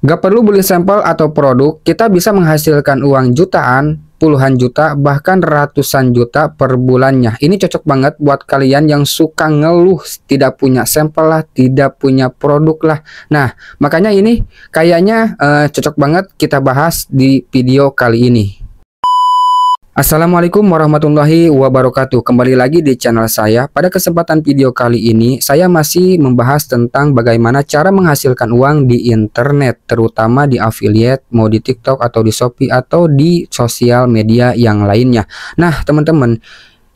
Gak perlu beli sampel atau produk, kita bisa menghasilkan uang jutaan, puluhan juta, bahkan ratusan juta per bulannya. Ini cocok banget buat kalian yang suka ngeluh, tidak punya sampel lah, tidak punya produk lah. Nah, makanya ini kayaknya eh, cocok banget kita bahas di video kali ini. Assalamualaikum warahmatullahi wabarakatuh Kembali lagi di channel saya Pada kesempatan video kali ini Saya masih membahas tentang bagaimana cara menghasilkan uang di internet Terutama di affiliate, mau di tiktok atau di shopee Atau di sosial media yang lainnya Nah teman-teman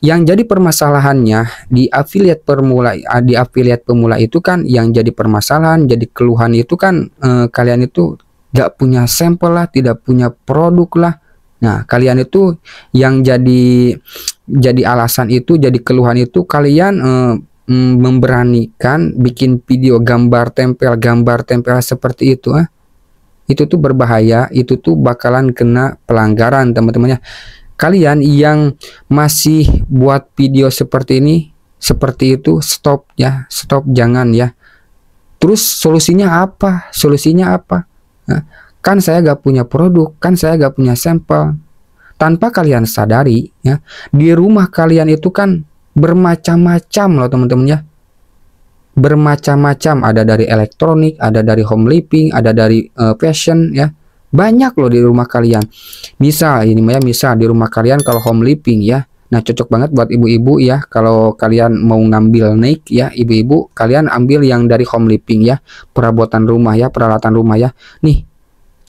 yang jadi permasalahannya di affiliate pemula di affiliate pemula itu kan yang jadi permasalahan jadi keluhan itu kan eh, kalian itu gak punya sampel lah tidak punya produk lah Nah, kalian itu yang jadi jadi alasan itu, jadi keluhan itu kalian eh, mm, memberanikan bikin video gambar tempel, gambar tempel seperti itu ah. Eh. Itu tuh berbahaya, itu tuh bakalan kena pelanggaran, teman-temannya. Kalian yang masih buat video seperti ini, seperti itu stop ya, stop jangan ya. Terus solusinya apa? Solusinya apa? Nah, kan saya gak punya produk, kan saya gak punya sampel. Tanpa kalian sadari, ya di rumah kalian itu kan bermacam-macam loh teman-teman ya. Bermacam-macam, ada dari elektronik, ada dari home living, ada dari uh, fashion ya. Banyak loh di rumah kalian. bisa ini ya, bisa di rumah kalian kalau home living ya, Nah, cocok banget buat ibu-ibu ya. Kalau kalian mau ngambil naik ya, ibu-ibu, kalian ambil yang dari home living ya, perabotan rumah ya, peralatan rumah ya. Nih,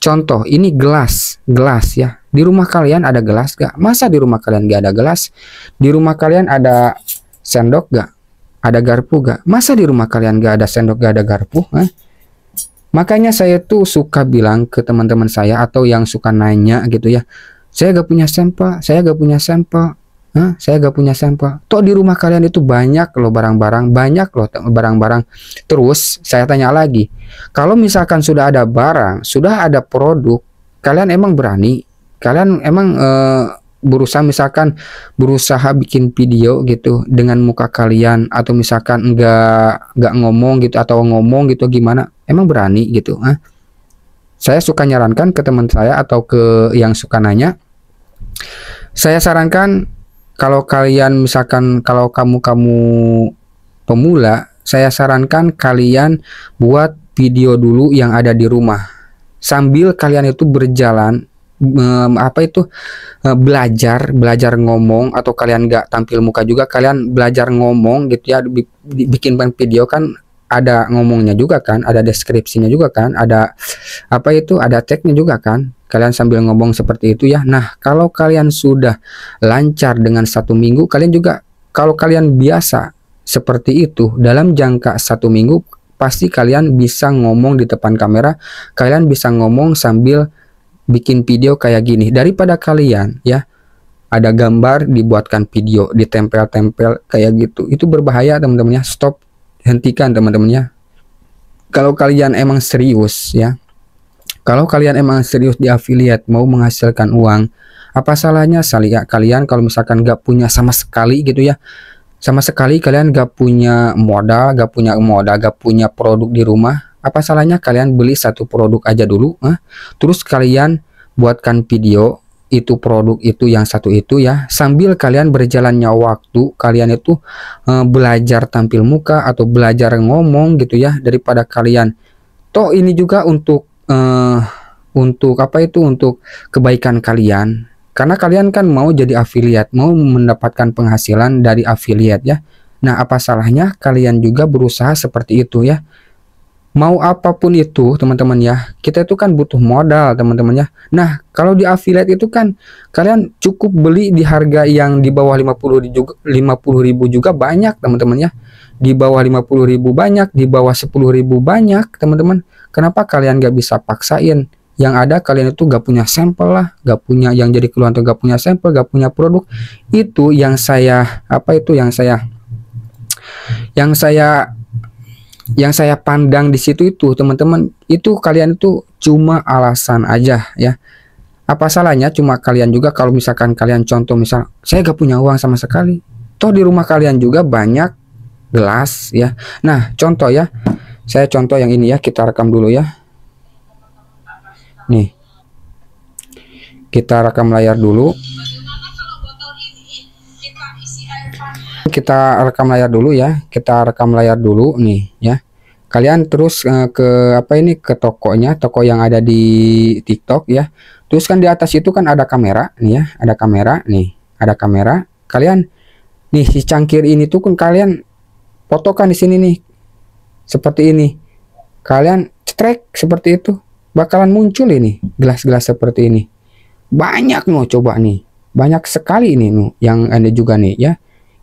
Contoh, ini gelas, gelas ya. Di rumah kalian ada gelas gak? Masa di rumah kalian gak ada gelas? Di rumah kalian ada sendok gak? Ada garpu gak? Masa di rumah kalian gak ada sendok, gak ada garpu? Eh? Makanya saya tuh suka bilang ke teman-teman saya atau yang suka nanya gitu ya. Saya gak punya sampel, saya gak punya sampel. Hah? saya gak punya sampah. Toh di rumah kalian itu banyak loh barang-barang, banyak loh barang-barang. Terus saya tanya lagi, kalau misalkan sudah ada barang, sudah ada produk, kalian emang berani? Kalian emang e, berusaha misalkan berusaha bikin video gitu dengan muka kalian atau misalkan nggak nggak ngomong gitu atau ngomong gitu gimana? Emang berani gitu? Hah? Saya suka nyarankan ke teman saya atau ke yang suka nanya. Saya sarankan kalau kalian misalkan kalau kamu kamu pemula, saya sarankan kalian buat video dulu yang ada di rumah. Sambil kalian itu berjalan um, apa itu uh, belajar belajar ngomong atau kalian nggak tampil muka juga kalian belajar ngomong gitu ya bikin video kan ada ngomongnya juga kan ada deskripsinya juga kan ada apa itu ada ceknya juga kan kalian sambil ngomong seperti itu ya nah kalau kalian sudah lancar dengan satu minggu kalian juga kalau kalian biasa seperti itu dalam jangka satu minggu pasti kalian bisa ngomong di depan kamera kalian bisa ngomong sambil bikin video kayak gini daripada kalian ya ada gambar dibuatkan video ditempel-tempel kayak gitu itu berbahaya teman-temannya stop hentikan teman-temannya kalau kalian emang serius ya kalau kalian emang serius di affiliate mau menghasilkan uang, apa salahnya sali ya kalian kalau misalkan gak punya sama sekali gitu ya sama sekali kalian gak punya modal, gak punya modal, gak punya produk di rumah, apa salahnya kalian beli satu produk aja dulu, eh? terus kalian buatkan video itu produk itu yang satu itu ya, sambil kalian berjalannya waktu kalian itu e, belajar tampil muka atau belajar ngomong gitu ya daripada kalian. Toh ini juga untuk uh, untuk apa itu untuk kebaikan kalian karena kalian kan mau jadi afiliat mau mendapatkan penghasilan dari afiliat ya nah apa salahnya kalian juga berusaha seperti itu ya mau apapun itu teman-teman ya kita itu kan butuh modal teman-teman ya nah kalau di afiliat itu kan kalian cukup beli di harga yang di bawah 50 juga 50 ribu juga banyak teman-teman ya di bawah 50 ribu banyak di bawah 10 ribu banyak teman-teman Kenapa kalian gak bisa paksain? Yang ada kalian itu gak punya sampel lah, gak punya yang jadi keluhan tuh gak punya sampel, gak punya produk. Itu yang saya apa itu yang saya yang saya yang saya pandang di situ itu teman-teman itu kalian itu cuma alasan aja ya apa salahnya cuma kalian juga kalau misalkan kalian contoh misal saya gak punya uang sama sekali toh di rumah kalian juga banyak gelas ya nah contoh ya saya contoh yang ini ya kita rekam dulu ya nih kita rekam layar dulu kita rekam layar dulu ya kita rekam layar dulu nih ya kalian terus eh, ke apa ini ke tokonya toko yang ada di TikTok ya terus kan di atas itu kan ada kamera nih ya ada kamera nih ada kamera kalian nih si cangkir ini tuh kan kalian potokan di sini nih seperti ini. Kalian cetrek seperti itu, bakalan muncul ini gelas-gelas seperti ini. Banyak nih coba nih. Banyak sekali ini nu yang Anda juga nih ya.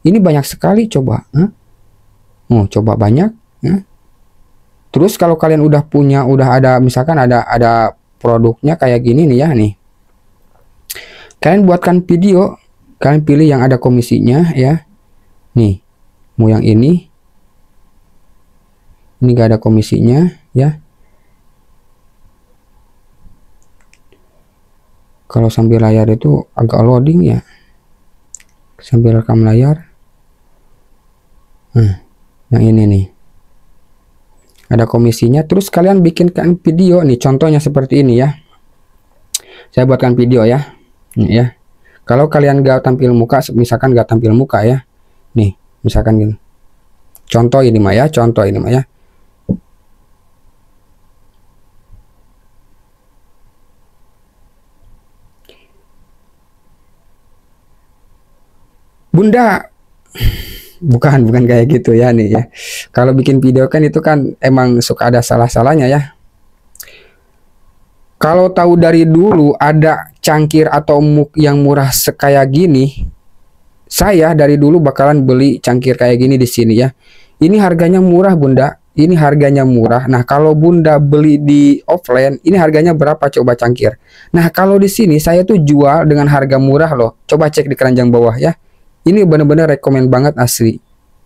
Ini banyak sekali coba. Huh? Oh, coba banyak. Huh? Ya? Terus kalau kalian udah punya, udah ada misalkan ada ada produknya kayak gini nih ya nih. Kalian buatkan video, kalian pilih yang ada komisinya ya. Nih, mau yang ini ini gak ada komisinya ya kalau sambil layar itu agak loading ya sambil rekam layar nah yang ini nih ada komisinya terus kalian bikinkan video nih contohnya seperti ini ya saya buatkan video ya nih, ya kalau kalian gak tampil muka misalkan gak tampil muka ya nih misalkan gini contoh ini Maya. contoh ini Maya. Bunda bukan bukan kayak gitu ya nih ya. Kalau bikin video kan itu kan emang suka ada salah-salahnya ya. Kalau tahu dari dulu ada cangkir atau mug yang murah sekaya gini, saya dari dulu bakalan beli cangkir kayak gini di sini ya. Ini harganya murah, Bunda. Ini harganya murah. Nah, kalau Bunda beli di offline, ini harganya berapa coba cangkir? Nah, kalau di sini saya tuh jual dengan harga murah loh. Coba cek di keranjang bawah ya. Ini benar-benar rekomend banget asli.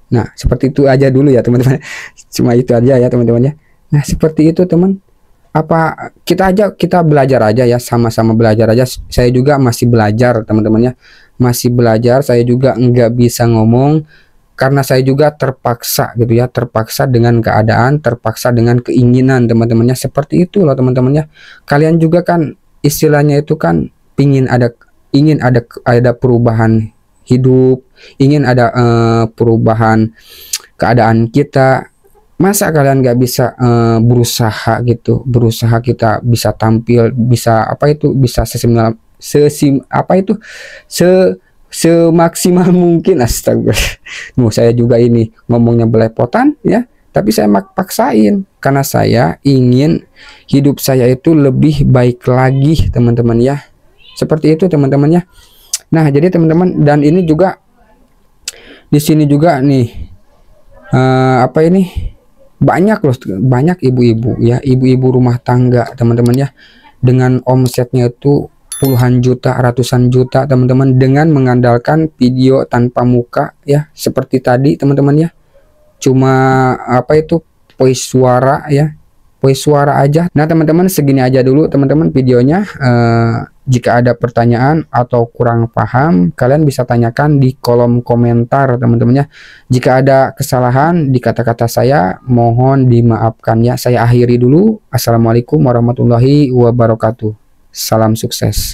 Nah, seperti itu aja dulu ya teman-teman. Cuma itu aja ya teman-teman ya. Nah, seperti itu teman. Apa kita aja kita belajar aja ya, sama-sama belajar aja. Saya juga masih belajar teman-teman ya. Masih belajar, saya juga nggak bisa ngomong karena saya juga terpaksa gitu ya, terpaksa dengan keadaan, terpaksa dengan keinginan teman-temannya seperti itu loh teman-temannya. Kalian juga kan istilahnya itu kan pingin ada ingin ada ada perubahan hidup, ingin ada uh, perubahan keadaan kita. Masa kalian nggak bisa uh, berusaha gitu, berusaha kita bisa tampil, bisa apa itu, bisa sesimil, sesim apa itu se semaksimal mungkin astaga. Nuh saya juga ini ngomongnya belepotan ya, tapi saya mak paksain karena saya ingin hidup saya itu lebih baik lagi teman-teman ya. Seperti itu teman-teman ya. Nah, jadi teman-teman dan ini juga di sini juga nih uh, apa ini? Banyak loh, banyak ibu-ibu ya, ibu-ibu rumah tangga, teman-teman ya. Dengan omsetnya itu puluhan juta, ratusan juta, teman-teman dengan mengandalkan video tanpa muka ya, seperti tadi teman-teman ya. Cuma apa itu? voice suara ya, voice suara aja. Nah, teman-teman segini aja dulu teman-teman videonya uh, jika ada pertanyaan atau kurang paham, kalian bisa tanyakan di kolom komentar teman-teman ya. Jika ada kesalahan di kata-kata saya, mohon dimaafkan ya. Saya akhiri dulu. Assalamualaikum warahmatullahi wabarakatuh. Salam sukses.